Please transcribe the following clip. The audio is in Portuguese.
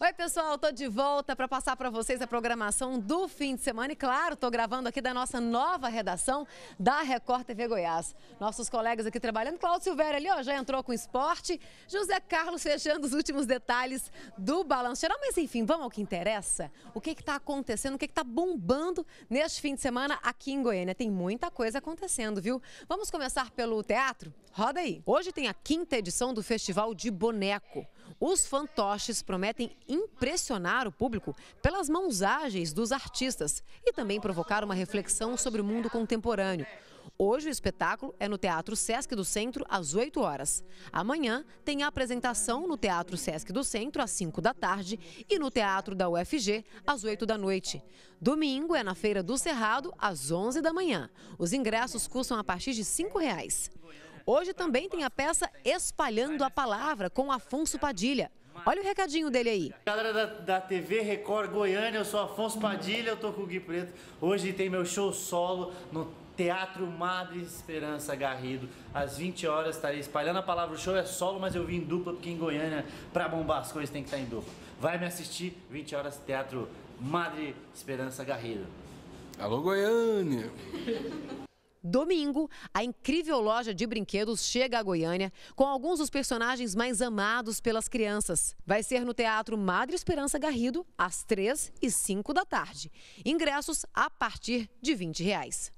Oi, pessoal, tô de volta para passar para vocês a programação do fim de semana e claro, tô gravando aqui da nossa nova redação da Record TV Goiás. Nossos colegas aqui trabalhando, Cláudio Silveira ali, ó, já entrou com esporte, José Carlos fechando os últimos detalhes do balanço geral, mas enfim, vamos ao que interessa. O que está acontecendo, o que está bombando neste fim de semana aqui em Goiânia? Tem muita coisa acontecendo, viu? Vamos começar pelo teatro? Roda aí. Hoje tem a quinta edição do Festival de Boneco. Os fantoches prometem impressionar o público pelas mãos ágeis dos artistas e também provocar uma reflexão sobre o mundo contemporâneo. Hoje o espetáculo é no Teatro Sesc do Centro às 8 horas. Amanhã tem a apresentação no Teatro Sesc do Centro às 5 da tarde e no Teatro da UFG às 8 da noite. Domingo é na Feira do Cerrado às 11 da manhã. Os ingressos custam a partir de R$ 5 reais. Hoje também tem a peça Espalhando a Palavra, com Afonso Padilha. Olha o recadinho dele aí. Galera da, da TV Record Goiânia, eu sou Afonso Padilha, eu tô com o Gui Preto. Hoje tem meu show solo no Teatro Madre Esperança Garrido. Às 20 horas estarei espalhando a palavra. O show é solo, mas eu vim em dupla, porque em Goiânia, pra bombar as coisas, tem que estar tá em dupla. Vai me assistir, 20 horas, Teatro Madre Esperança Garrido. Alô, Goiânia! Domingo, a incrível loja de brinquedos chega a Goiânia com alguns dos personagens mais amados pelas crianças. Vai ser no Teatro Madre Esperança Garrido, às 3 e 5 da tarde. Ingressos a partir de 20 reais.